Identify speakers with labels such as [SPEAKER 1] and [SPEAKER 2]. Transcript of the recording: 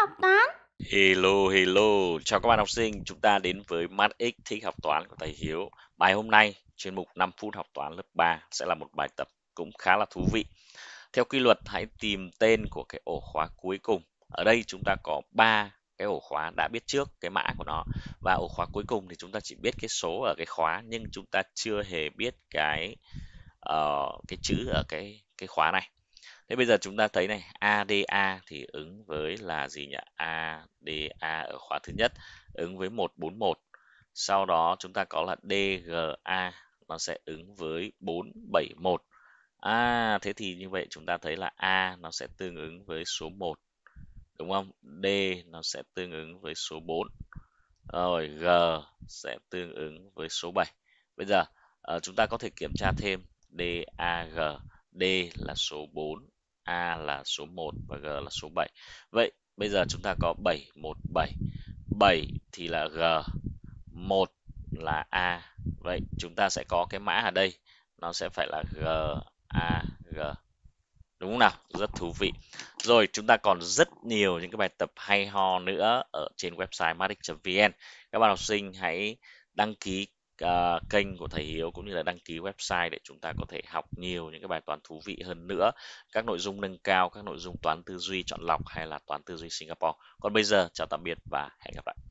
[SPEAKER 1] học toán. Hello, hello. Chào các bạn học sinh. Chúng ta đến với Math X thích học toán của thầy Hiếu. Bài hôm nay, chuyên mục 5 phút học toán lớp 3 sẽ là một bài tập cũng khá là thú vị. Theo quy luật, hãy tìm tên của cái ổ khóa cuối cùng. Ở đây chúng ta có 3 cái ổ khóa đã biết trước cái mã của nó và ổ khóa cuối cùng thì chúng ta chỉ biết cái số ở cái khóa nhưng chúng ta chưa hề biết cái uh, cái chữ ở cái cái khóa này Thế bây giờ chúng ta thấy này, ADA thì ứng với là gì nhỉ? ADA ở khóa thứ nhất ứng với 141. Sau đó chúng ta có là DGA nó sẽ ứng với 471. À thế thì như vậy chúng ta thấy là A nó sẽ tương ứng với số 1. Đúng không? D nó sẽ tương ứng với số 4. Rồi G sẽ tương ứng với số 7. Bây giờ ờ, chúng ta có thể kiểm tra thêm DAG. D là số 4, A là số 1 và G là số 7. Vậy bây giờ chúng ta có 717. 7 thì là G, 1 là A. Vậy chúng ta sẽ có cái mã ở đây nó sẽ phải là G A G. Đúng không nào? Rất thú vị. Rồi chúng ta còn rất nhiều những cái bài tập hay ho nữa ở trên website matic.vn. Các bạn học sinh hãy đăng ký uh, kênh của thầy Hiếu cũng như là đăng ký website để chúng ta có thể học nhiều những cái bài toán thú vị hơn nữa các nội dung nâng cao các nội dung toán tư duy chọn lọc hay là toán tư duy Singapore còn bây giờ chào tạm biệt và hẹn gặp lại